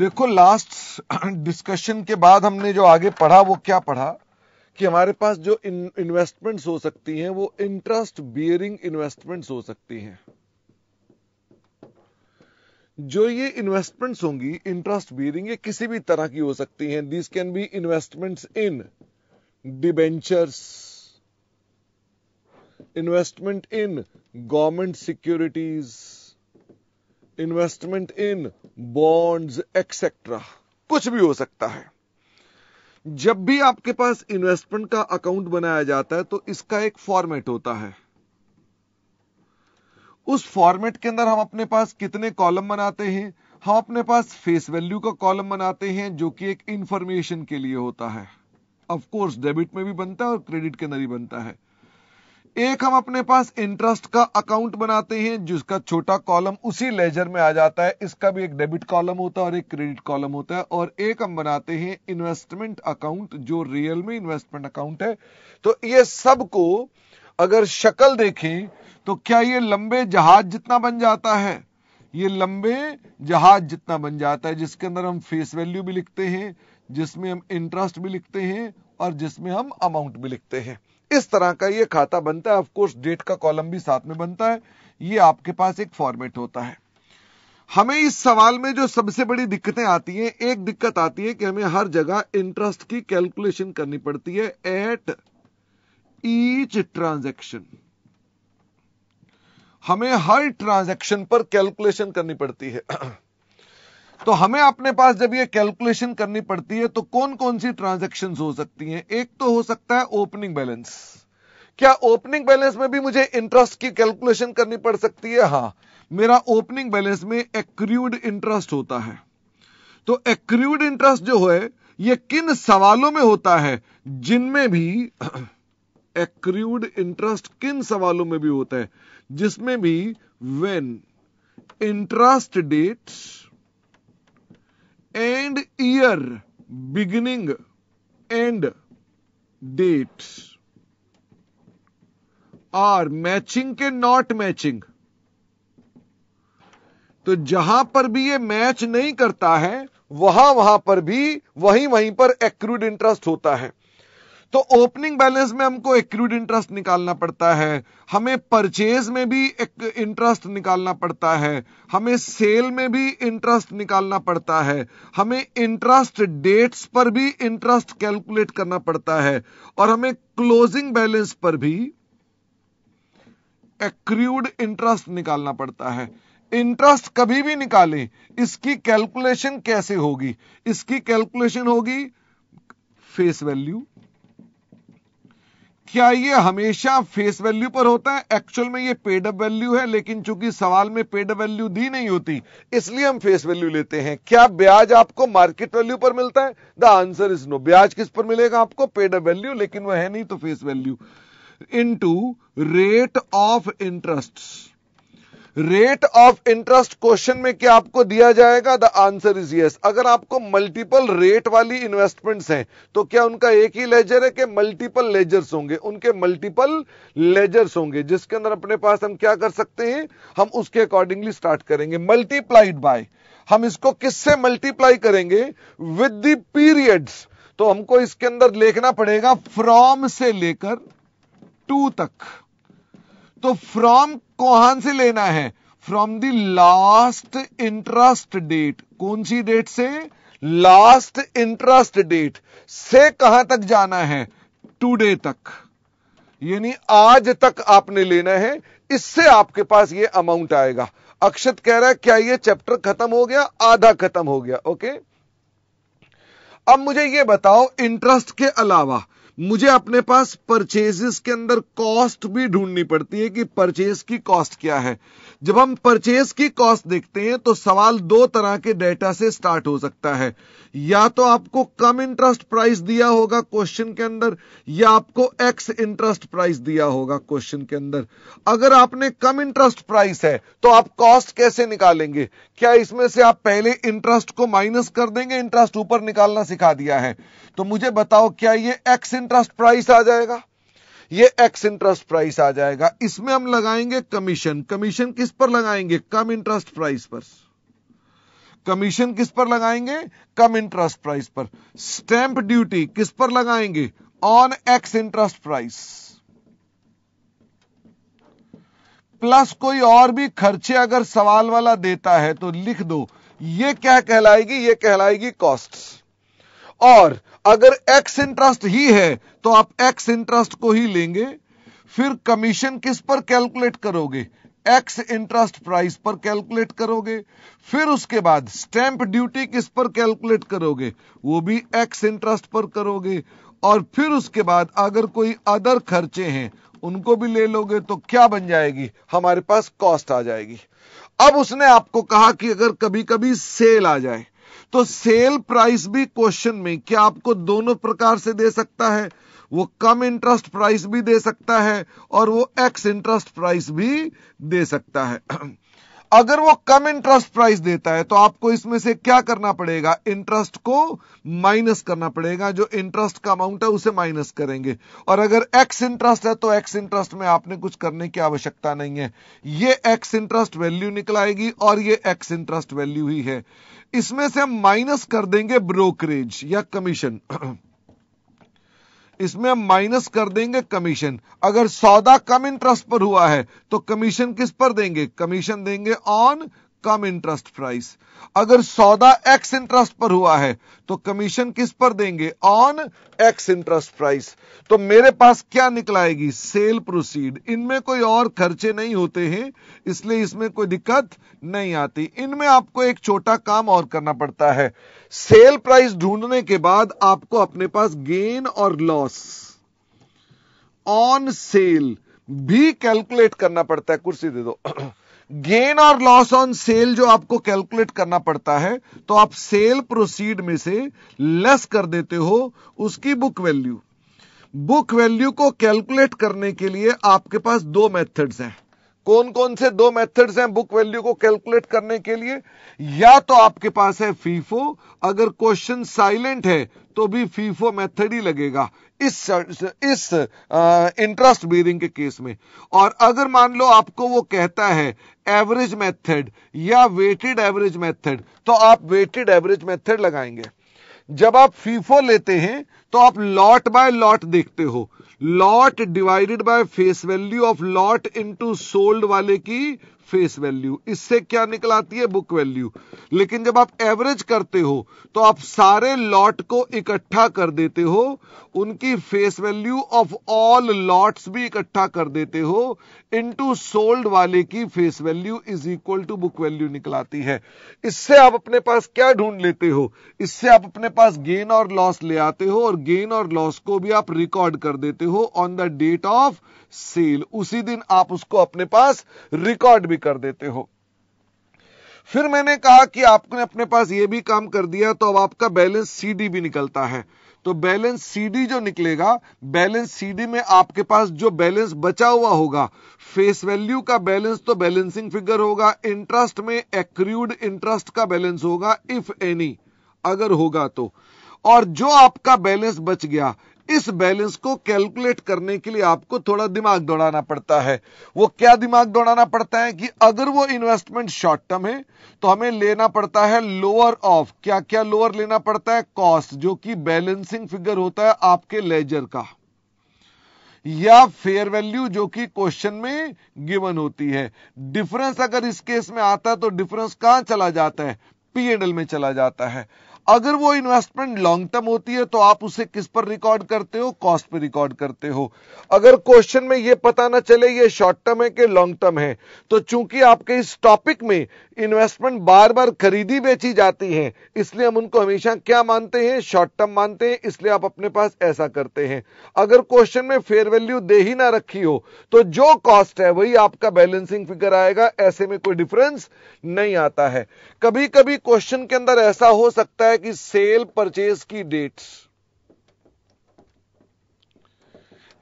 देखो last discussion के बाद हमने जो आगे पढ़ा वो क्या पढ़ा कि हमारे पास जो इन्वेस्टमेंट्स हो सकती हैं वो इंटरेस्ट बियरिंग इन्वेस्टमेंट्स हो सकती हैं जो ये इन्वेस्टमेंट्स होंगी इंटरेस्ट बियरिंग ये किसी भी तरह की हो सकती हैं this can be investments in debentures investment in government securities investment in bonds etcetera कुछ भी हो सकता है जब भी आपके पास इन्वेस्टमेंट का अकाउंट बनाया जाता है तो इसका एक फॉर्मेट होता है उस फॉर्मेट के अंदर हम अपने पास कितने कॉलम बनाते हैं हम अपने पास फेस वैल्यू का कॉलम बनाते हैं जो कि एक इंफॉर्मेशन के लिए होता है ऑफ कोर्स डेबिट में भी बनता है और क्रेडिट के अंदर ही बनता है एक हम अपने पास इंटरेस्ट का अकाउंट बनाते हैं जिसका छोटा कॉलम उसी लेजर में आ जाता है इसका भी एक डेबिट कॉलम होता है और एक क्रेडिट कॉलम होता है और एक हम बनाते हैं इन्वेस्टमेंट अकाउंट जो रियल में इन्वेस्टमेंट अकाउंट है तो ये सबको अगर शक्ल देखें तो क्या ये लंबे जहाज जितना बन जाता है ये लंबे जहाज जितना बन जाता है जिसके अंदर हम फेस वैल्यू भी लिखते हैं जिसमें हम इंटरेस्ट भी लिखते हैं और जिसमें हम अमाउंट भी लिखते हैं इस तरह का ये खाता बनता है ऑफकोर्स डेट का कॉलम भी साथ में बनता है ये आपके पास एक फॉर्मेट होता है हमें इस सवाल में जो सबसे बड़ी दिक्कतें आती हैं एक दिक्कत आती है कि हमें हर जगह इंटरेस्ट की कैलकुलेशन करनी पड़ती है एट ईच ट्रांजेक्शन हमें हर ट्रांजेक्शन पर कैलकुलेशन करनी पड़ती है तो हमें अपने पास जब ये कैलकुलेशन करनी पड़ती है तो कौन कौन सी ट्रांजेक्शन हो सकती हैं एक तो हो सकता है ओपनिंग बैलेंस क्या ओपनिंग बैलेंस में भी मुझे इंटरेस्ट की कैलकुलेशन करनी पड़ सकती है हाँ मेरा ओपनिंग बैलेंस में एक्रूड इंटरेस्ट होता है तो एक्रूड इंटरेस्ट जो है ये किन सवालों में होता है जिनमें भी एक्रूड इंटरेस्ट किन सवालों में भी होता है जिसमें भी when interest date and year beginning and date are matching के नॉट मैचिंग तो जहां पर भी ये मैच नहीं करता है वहां वहां पर भी वहीं वहीं पर एक्रूड इंटरेस्ट होता है तो ओपनिंग बैलेंस में हमको एक्रूड इंटरेस्ट निकालना पड़ता है हमें परचेज में भी एक इंटरेस्ट निकालना पड़ता है हमें सेल में भी इंटरेस्ट निकालना पड़ता है हमें इंटरेस्ट डेट्स पर भी इंटरेस्ट कैलकुलेट करना पड़ता है और हमें क्लोजिंग बैलेंस पर भी एक्रूड इंटरेस्ट निकालना पड़ता है इंटरेस्ट कभी भी निकालें इसकी कैलकुलेशन कैसे होगी इसकी कैलकुलेशन होगी फेस वैल्यू क्या ये हमेशा फेस वैल्यू पर होता है एक्चुअल में ये पेड अप वैल्यू है लेकिन चूंकि सवाल में पेड अप वैल्यू दी नहीं होती इसलिए हम फेस वैल्यू लेते हैं क्या ब्याज आपको मार्केट वैल्यू पर मिलता है द आंसर इज नो ब्याज किस पर मिलेगा आपको पेड अप वैल्यू लेकिन वह है नहीं तो face value into rate of interest rate of interest question में क्या आपको दिया जाएगा द आंसर इज यस अगर आपको मल्टीपल रेट वाली इन्वेस्टमेंट्स हैं तो क्या उनका एक ही लेजर है कि मल्टीपल लेजर्स होंगे उनके मल्टीपल लेजर्स होंगे जिसके अंदर अपने पास हम क्या कर सकते हैं हम उसके अकॉर्डिंगली स्टार्ट करेंगे मल्टीप्लाइड बाय हम इसको किससे मल्टीप्लाई करेंगे विद द पीरियड्स तो हमको इसके अंदर लिखना पड़ेगा फ्रॉम से लेकर टू तक तो फ्रॉम कौहान से लेना है from the last interest date कौन सी डेट से लास्ट इंटरेस्ट डेट से कहां तक जाना है टुडे तक यानी आज तक आपने लेना है इससे आपके पास ये अमाउंट आएगा अक्षत कह रहा है क्या ये चैप्टर खत्म हो गया आधा खत्म हो गया ओके अब मुझे ये बताओ इंटरेस्ट के अलावा मुझे अपने पास परचेजेस के अंदर कॉस्ट भी ढूंढनी पड़ती है कि परचेज की कॉस्ट क्या है जब हम परचेज की कॉस्ट देखते हैं तो सवाल दो तरह के डेटा से स्टार्ट हो सकता है या तो आपको कम इंटरेस्ट प्राइस दिया होगा क्वेश्चन के अंदर या आपको एक्स इंटरेस्ट प्राइस दिया होगा क्वेश्चन के अंदर अगर आपने कम इंटरेस्ट प्राइस है तो आप कॉस्ट कैसे निकालेंगे क्या इसमें से आप पहले इंटरेस्ट को माइनस कर देंगे इंटरेस्ट ऊपर निकालना सिखा दिया है तो मुझे बताओ क्या ये एक्स इंटरेस्ट इंटरेस्ट प्राइस आ जाएगा ये एक्स इंटरेस्ट प्राइस आ जाएगा इसमें हम लगाएंगे कमीशन कमीशन किस पर लगाएंगे कम इंटरेस्ट प्राइस पर कमीशन किस पर लगाएंगे कम इंटरेस्ट प्राइस पर स्टैंप ड्यूटी किस पर लगाएंगे on ex interest price plus कोई और भी खर्चे अगर सवाल वाला देता है तो लिख दो ये क्या कहलाएगी ये कहलाएगी कॉस्ट्स और अगर एक्स इंटरेस्ट ही है तो आप एक्स इंटरेस्ट को ही लेंगे फिर कमीशन किस पर कैलकुलेट करोगे एक्स इंटरेस्ट प्राइस पर कैलकुलेट करोगे फिर उसके बाद स्टैंप ड्यूटी किस पर कैलकुलेट करोगे वो भी एक्स इंटरेस्ट पर करोगे और फिर उसके बाद अगर कोई अदर खर्चे हैं उनको भी ले लोगे तो क्या बन जाएगी हमारे पास कॉस्ट आ जाएगी अब उसने आपको कहा कि अगर कभी कभी सेल आ जाए तो सेल प्राइस भी क्वेश्चन में क्या आपको दोनों प्रकार से दे सकता है वो कम इंटरेस्ट प्राइस भी दे सकता है और वो एक्स इंटरेस्ट प्राइस भी दे सकता है अगर वो कम इंटरेस्ट प्राइस देता है तो आपको इसमें से क्या करना पड़ेगा इंटरेस्ट को माइनस करना पड़ेगा जो इंटरेस्ट का अमाउंट है उसे माइनस करेंगे और अगर एक्स इंटरेस्ट है तो एक्स इंटरेस्ट में आपने कुछ करने की आवश्यकता नहीं है ये एक्स इंटरेस्ट वैल्यू निकल आएगी और ये एक्स इंटरेस्ट वैल्यू ही है इसमें से हम माइनस कर देंगे ब्रोकरेज या कमीशन इसमें हम माइनस कर देंगे कमीशन अगर सौदा कम इंटरेस्ट पर हुआ है तो कमीशन किस पर देंगे कमीशन देंगे ऑन कम इंटरेस्ट प्राइस अगर सौदा एक्स इंटरेस्ट पर हुआ है तो कमीशन किस पर देंगे ऑन एक्स इंटरेस्ट प्राइस तो मेरे पास क्या निकलाएगी सेल प्रोसीड इनमें कोई और खर्चे नहीं होते हैं इसलिए इसमें कोई दिक्कत नहीं आती इनमें आपको एक छोटा काम और करना पड़ता है सेल प्राइस ढूंढने के बाद आपको अपने पास गेन और लॉस ऑन सेल भी कैलकुलेट करना पड़ता है कुर्सी दे दो गेन और लॉस ऑन सेल जो आपको कैलकुलेट करना पड़ता है तो आप सेल प्रोसीड में से लेस कर देते हो उसकी बुक वैल्यू बुक वैल्यू को कैलकुलेट करने के लिए आपके पास दो मेथड्स हैं कौन कौन से दो मेथड्स हैं बुक वैल्यू को कैलकुलेट करने के लिए या तो आपके पास है फीफो अगर क्वेश्चन साइलेंट है तो भी फीफो मेथड ही लगेगा इस इस इंटरेस्ट बीरिंग के केस में और अगर मान लो आपको वो कहता है एवरेज मेथड या वेटेड एवरेज मेथड तो आप वेटेड एवरेज मेथड लगाएंगे जब आप फीफो लेते हैं तो आप लॉट बाय लॉट देखते हो lot divided by face value of lot into sold वाले की फेस वैल्यू इससे क्या निकल आती है बुक वैल्यू लेकिन जब आप एवरेज करते हो तो आप सारे लॉट को इकट्ठा कर देते हो उनकी face value of all lots भी इकट्ठा कर देते हो इनटू सोल्ड वाले की face value is equal to book value निकल आती है इससे आप अपने पास क्या ढूंढ लेते हो इससे आप अपने पास गेन और लॉस ले आते हो और गेन और लॉस को भी आप रिकॉर्ड कर देते हो on the date of sale उसी दिन आप उसको अपने पास रिकॉर्ड भी कर देते हो फिर मैंने कहा कि आपने अपने पास ये भी काम कर दिया तो अब आपका बैलेंस सीडी भी निकलता है तो बैलेंस सीडी जो निकलेगा बैलेंस सीडी में आपके पास जो बैलेंस बचा हुआ होगा फेस वैल्यू का बैलेंस तो बैलेंसिंग फिगर होगा इंटरेस्ट में एक्रूड इंटरेस्ट का बैलेंस होगा इफ एनी अगर होगा तो और जो आपका बैलेंस बच गया इस बैलेंस को कैलकुलेट करने के लिए आपको थोड़ा दिमाग दौड़ाना पड़ता है वो क्या दिमाग दौड़ाना पड़ता है कि अगर वो इन्वेस्टमेंट शॉर्ट टर्म है तो हमें लेना पड़ता है लोअर ऑफ क्या क्या लोअर लेना पड़ता है कॉस्ट जो कि बैलेंसिंग फिगर होता है आपके लेजर का या फेयर वैल्यू जो कि क्वेश्चन में गिवन होती है डिफरेंस अगर इस केस में आता है तो डिफरेंस कहां चला जाता है पीएनएल में चला जाता है अगर वो इन्वेस्टमेंट लॉन्ग टर्म होती है तो आप उसे किस पर रिकॉर्ड करते हो कॉस्ट पर रिकॉर्ड करते हो अगर क्वेश्चन में ये पता ना चले ये शॉर्ट टर्म है कि लॉन्ग टर्म है तो चूंकि आपके इस टॉपिक में इन्वेस्टमेंट बार बार खरीदी बेची जाती है इसलिए हम उनको हमेशा क्या मानते हैं शॉर्ट टर्म मानते हैं इसलिए आप अपने पास ऐसा करते हैं अगर क्वेश्चन में फेयर वैल्यू दे ही ना रखी हो तो जो कॉस्ट है वही आपका बैलेंसिंग फिगर आएगा ऐसे में कोई डिफरेंस नहीं आता है कभी कभी क्वेश्चन के अंदर ऐसा हो सकता है कि सेल परचेज की डेट्स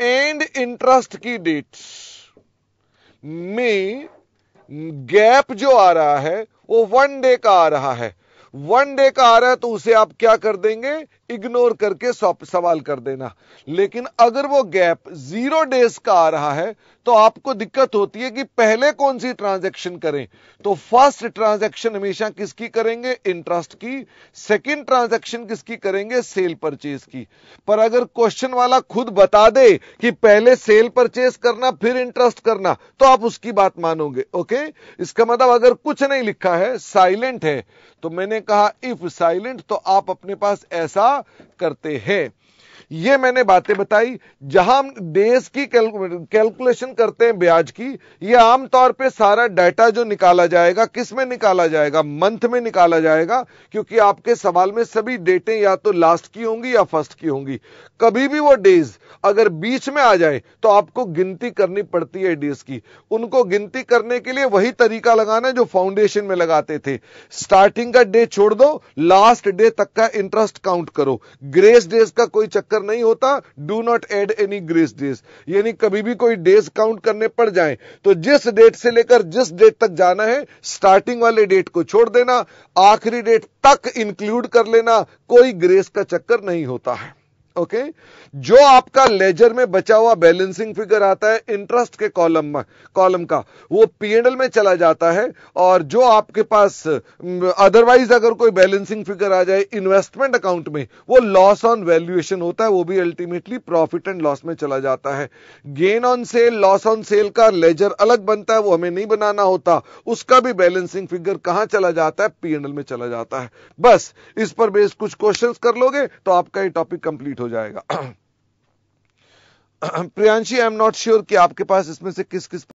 एंड इंटरेस्ट की डेट्स में गैप जो आ रहा है वो वन डे का आ रहा है वन डे का आ रहा है तो उसे आप क्या कर देंगे इग्नोर करके सवाल कर देना लेकिन अगर वो गैप जीरो डेज का आ रहा है तो आपको दिक्कत होती है कि पहले कौन सी ट्रांजैक्शन करें तो फर्स्ट ट्रांजैक्शन हमेशा किसकी करेंगे इंटरेस्ट की सेकंड ट्रांजैक्शन किसकी करेंगे सेल परचेज की पर अगर क्वेश्चन वाला खुद बता दे कि पहले सेल परचेज करना फिर इंटरेस्ट करना तो आप उसकी बात मानोगे ओके इसका मतलब अगर कुछ नहीं लिखा है साइलेंट है तो मैंने कहा इफ साइलेंट तो आप अपने पास ऐसा करते हैं ये मैंने बातें बताई जहां हम डेज की कैलकुलेशन करते हैं ब्याज की ये आमतौर पे सारा डाटा जो निकाला जाएगा किस में निकाला जाएगा मंथ में निकाला जाएगा क्योंकि आपके सवाल में सभी डेटें या तो लास्ट की होंगी या फर्स्ट की होंगी कभी भी वो डेज अगर बीच में आ जाए तो आपको गिनती करनी पड़ती है डेज की उनको गिनती करने के लिए वही तरीका लगाना जो फाउंडेशन में लगाते थे स्टार्टिंग का डे छोड़ दो लास्ट डे तक का इंटरेस्ट काउंट करो ग्रेस डेज का कोई चक्कर चक्कर नहीं होता do not add any grace days यानी कभी भी कोई डेज काउंट करने पड़ जाए तो जिस डेट से लेकर जिस डेट तक जाना है स्टार्टिंग वाले डेट को छोड़ देना आखिरी डेट तक इंक्लूड कर लेना कोई ग्रेस का चक्कर नहीं होता है ओके जो आपका लेजर में बचा हुआ बैलेंसिंग फिगर आता है इंटरेस्ट के कॉलम में कॉलम का वो पीएनएल में चला जाता है और जो आपके पास अदरवाइज अगर कोई बैलेंसिंग फिगर आ जाए इन्वेस्टमेंट अकाउंट में वो लॉस ऑन वैल्यूएशन होता है वो भी अल्टीमेटली प्रॉफिट एंड लॉस में चला जाता है gain on sale loss on sale का लेजर अलग बनता है वो हमें नहीं बनाना होता उसका भी बैलेंसिंग फिगर कहां चला जाता है पीएनएल में चला जाता है बस इस पर बेस कुछ क्वेश्चन कर लोगे तो आपका ये टॉपिक कंप्लीट हो हो जाएगा Priyanshi I am not sure कि आपके पास इसमें से किस किस